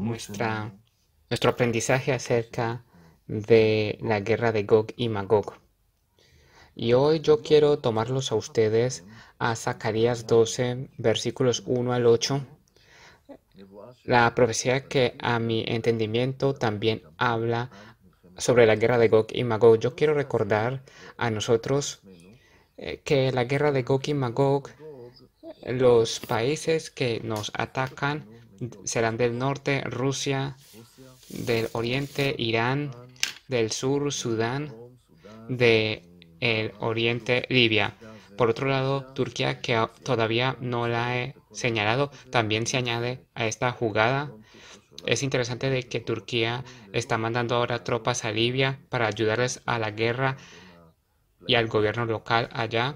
nuestra, nuestro aprendizaje acerca de la guerra de Gog y Magog. Y hoy yo quiero tomarlos a ustedes a Zacarías 12, versículos 1 al 8, la profecía que a mi entendimiento también habla sobre la guerra de Gog y Magog. Yo quiero recordar a nosotros eh, que la guerra de Gog y Magog los países que nos atacan serán del norte, Rusia, del oriente, Irán, del sur, Sudán, del oriente, Libia. Por otro lado, Turquía, que todavía no la he señalado, también se añade a esta jugada. Es interesante de que Turquía está mandando ahora tropas a Libia para ayudarles a la guerra y al gobierno local allá.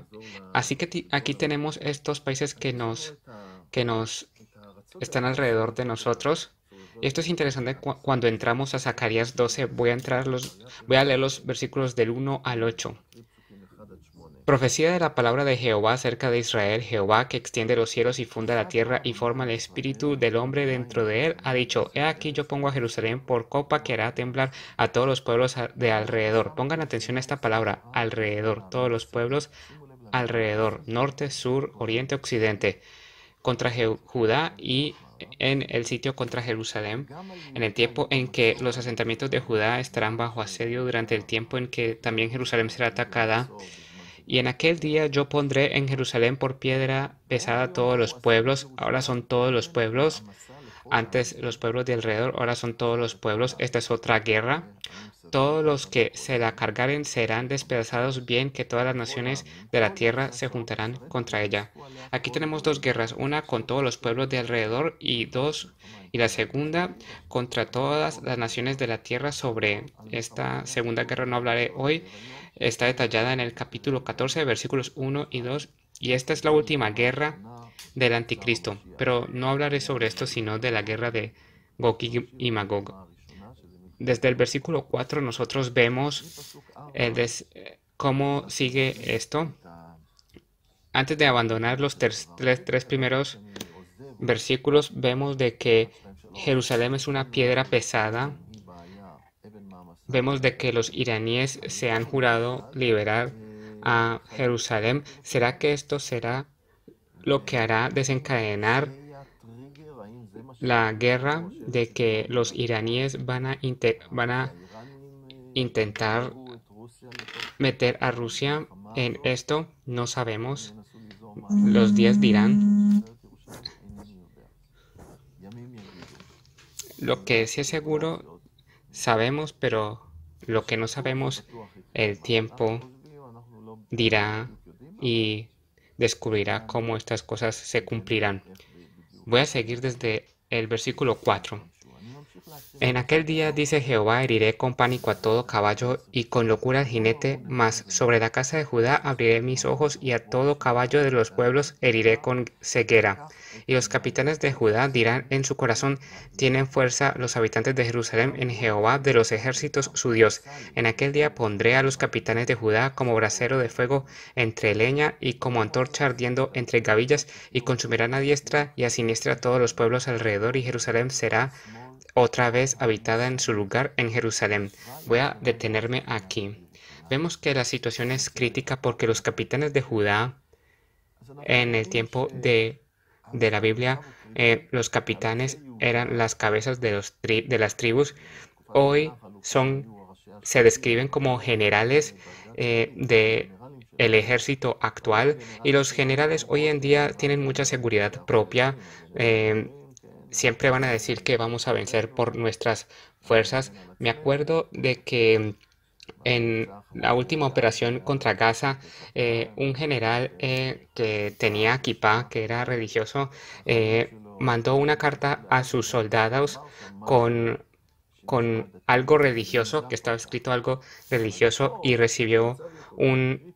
Así que aquí tenemos estos países que nos, que nos están alrededor de nosotros. Esto es interesante cuando entramos a Zacarías 12. Voy a, entrar los, voy a leer los versículos del 1 al 8. Profecía de la palabra de Jehová acerca de Israel, Jehová que extiende los cielos y funda la tierra y forma el espíritu del hombre dentro de él, ha dicho, he aquí yo pongo a Jerusalén por copa que hará temblar a todos los pueblos de alrededor. Pongan atención a esta palabra, alrededor, todos los pueblos alrededor, norte, sur, oriente, occidente, contra Judá y en el sitio contra Jerusalén, en el tiempo en que los asentamientos de Judá estarán bajo asedio durante el tiempo en que también Jerusalén será atacada y en aquel día yo pondré en Jerusalén por piedra pesada todos los pues, pueblos, ahora son todos los pueblos, antes los pueblos de alrededor, ahora son todos los pueblos, esta es otra guerra. Todos los que se la cargaren serán despedazados, bien que todas las naciones de la tierra se juntarán contra ella. Aquí tenemos dos guerras, una con todos los pueblos de alrededor y dos y la segunda contra todas las naciones de la tierra. Sobre esta segunda guerra no hablaré hoy está detallada en el capítulo 14, versículos 1 y 2, y esta es la última guerra del anticristo, pero no hablaré sobre esto sino de la guerra de Gog y Magog. Desde el versículo 4 nosotros vemos eh, cómo sigue esto. Antes de abandonar los tres, tres primeros versículos, vemos de que Jerusalén es una piedra pesada vemos de que los iraníes se han jurado liberar a Jerusalén. ¿Será que esto será lo que hará desencadenar la guerra de que los iraníes van a, van a intentar meter a Rusia en esto? No sabemos. Los días dirán. Lo que sí es seguro Sabemos, pero lo que no sabemos, el tiempo dirá y descubrirá cómo estas cosas se cumplirán. Voy a seguir desde el versículo 4. En aquel día, dice Jehová, heriré con pánico a todo caballo y con locura al jinete, mas sobre la casa de Judá abriré mis ojos y a todo caballo de los pueblos heriré con ceguera. Y los capitanes de Judá dirán en su corazón, tienen fuerza los habitantes de Jerusalén en Jehová de los ejércitos su Dios. En aquel día pondré a los capitanes de Judá como brasero de fuego entre leña y como antorcha ardiendo entre gavillas y consumirán a diestra y a siniestra todos los pueblos alrededor y Jerusalén será otra vez habitada en su lugar en Jerusalén. Voy a detenerme aquí. Vemos que la situación es crítica porque los capitanes de Judá en el tiempo de, la Biblia, eh, los capitanes eran las cabezas de, los de las tribus. Hoy son, se describen como generales del eh, de el ejército actual y los generales hoy en día tienen mucha seguridad propia, eh, siempre van a decir que vamos a vencer por nuestras fuerzas. Me acuerdo de que en la última operación contra Gaza, eh, un general eh, que tenía equipa, que era religioso, eh, mandó una carta a sus soldados con, con algo religioso, que estaba escrito algo religioso, y recibió un,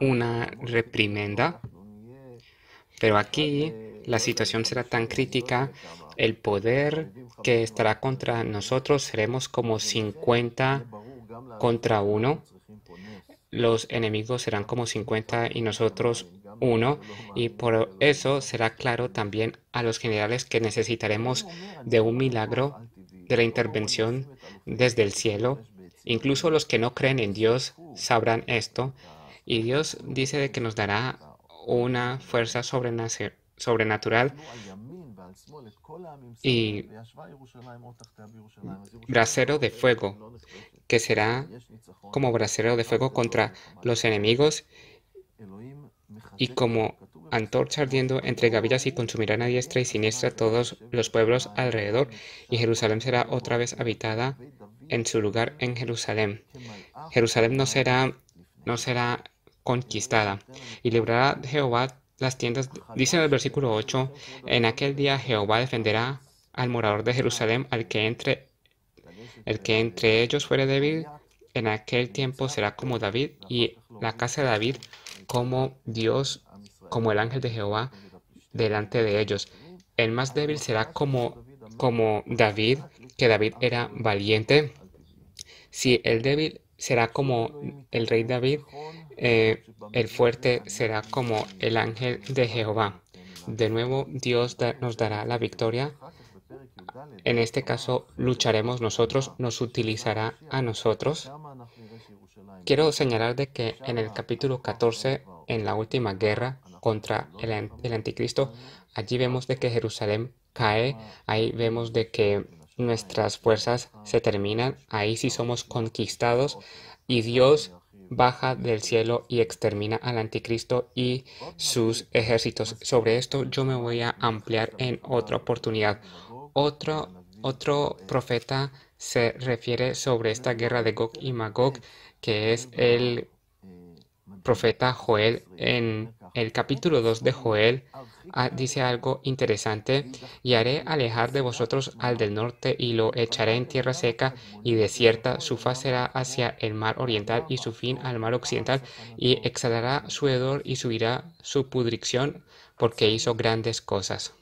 una reprimenda pero aquí la situación será tan crítica, el poder que estará contra nosotros seremos como 50 contra 1. Los enemigos serán como 50 y nosotros 1. Y por eso será claro también a los generales que necesitaremos de un milagro, de la intervención desde el cielo. Incluso los que no creen en Dios sabrán esto. Y Dios dice de que nos dará una fuerza sobrenatural y brasero de fuego, que será como brasero de fuego contra los enemigos y como antorcha ardiendo entre gavillas y consumirán a diestra y siniestra todos los pueblos alrededor, y Jerusalén será otra vez habitada en su lugar en Jerusalén. Jerusalén no será, no será conquistada. Y librará Jehová las tiendas, dice en el versículo 8, en aquel día Jehová defenderá al morador de Jerusalén, al que entre, el que entre ellos fuere débil, en aquel tiempo será como David y la casa de David como Dios, como el ángel de Jehová delante de ellos. El más débil será como, como David, que David era valiente. Si el débil será como el rey David, eh, el fuerte será como el ángel de Jehová. De nuevo, Dios nos dará la victoria. En este caso, lucharemos nosotros, nos utilizará a nosotros. Quiero señalar de que en el capítulo 14, en la última guerra contra el, el anticristo, allí vemos de que Jerusalén cae, ahí vemos de que nuestras fuerzas se terminan, ahí sí somos conquistados y Dios baja del cielo y extermina al anticristo y sus ejércitos. Sobre esto yo me voy a ampliar en otra oportunidad. Otro, otro profeta se refiere sobre esta guerra de Gog y Magog, que es el profeta Joel en el capítulo 2 de Joel ah, dice algo interesante, y haré alejar de vosotros al del norte y lo echaré en tierra seca y desierta, su faz será hacia el mar oriental y su fin al mar occidental, y exhalará su hedor y subirá su pudricción porque hizo grandes cosas.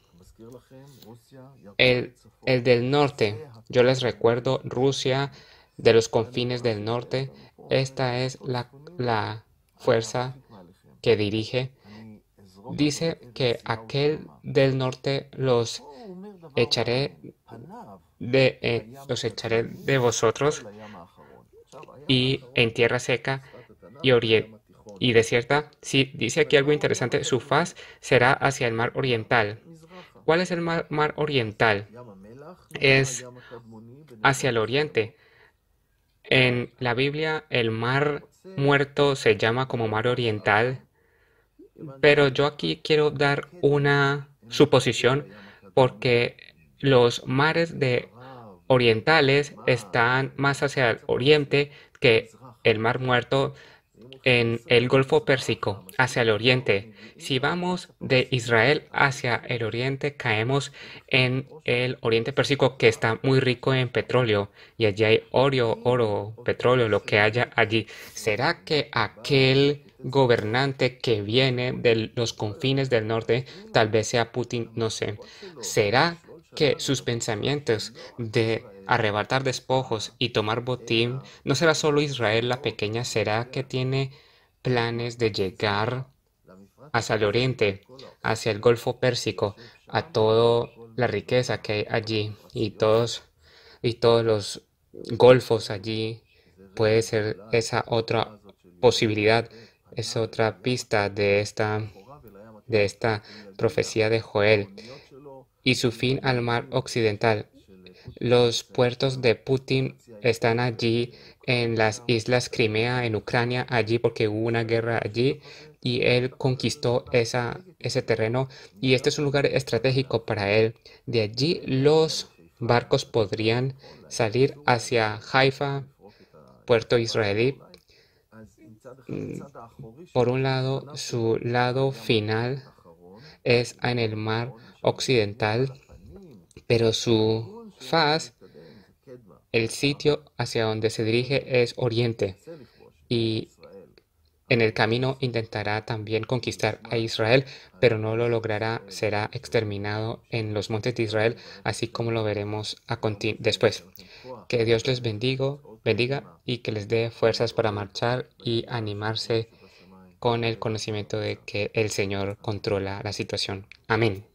El, del norte, yo les recuerdo Rusia de los confines del norte, esta es la fuerza que dirige, dice que aquel del norte los echaré de, eh, los echaré de vosotros y en tierra seca y, y desierta. sí, dice aquí algo interesante, su faz será hacia el mar oriental. ¿Cuál es el mar, mar oriental? Es hacia el oriente. En la Biblia el mar muerto se llama como mar oriental, pero yo aquí quiero dar una suposición porque los mares de orientales están más hacia el oriente que el mar muerto en el Golfo Pérsico hacia el oriente. Si vamos de Israel hacia el oriente, caemos en el oriente Pérsico que está muy rico en petróleo y allí hay oro, oro, petróleo, lo que haya allí. ¿Será que aquel gobernante que viene de los confines del norte, tal vez sea Putin, no sé, será que sus pensamientos de arrebatar despojos y tomar botín no será solo Israel la pequeña, será que tiene planes de llegar hacia el oriente, hacia el Golfo Pérsico, a toda la riqueza que hay allí y todos, y todos los golfos allí. Puede ser esa otra posibilidad, esa otra pista de esta, de esta profecía de Joel y su fin al mar occidental. Los puertos de Putin están allí en las islas Crimea, en Ucrania, allí porque hubo una guerra allí y él conquistó esa, ese terreno y este es un lugar estratégico para él. De allí los barcos podrían salir hacia Haifa, puerto israelí. Mm, por un lado, su lado final es en el mar occidental, pero su faz, el sitio hacia donde se dirige es oriente. Y en el camino intentará también conquistar a Israel, pero no lo logrará, será exterminado en los montes de Israel, así como lo veremos después. Que Dios les bendiga, bendiga y que les dé fuerzas para marchar y animarse con el conocimiento de que el Señor controla la situación. Amén.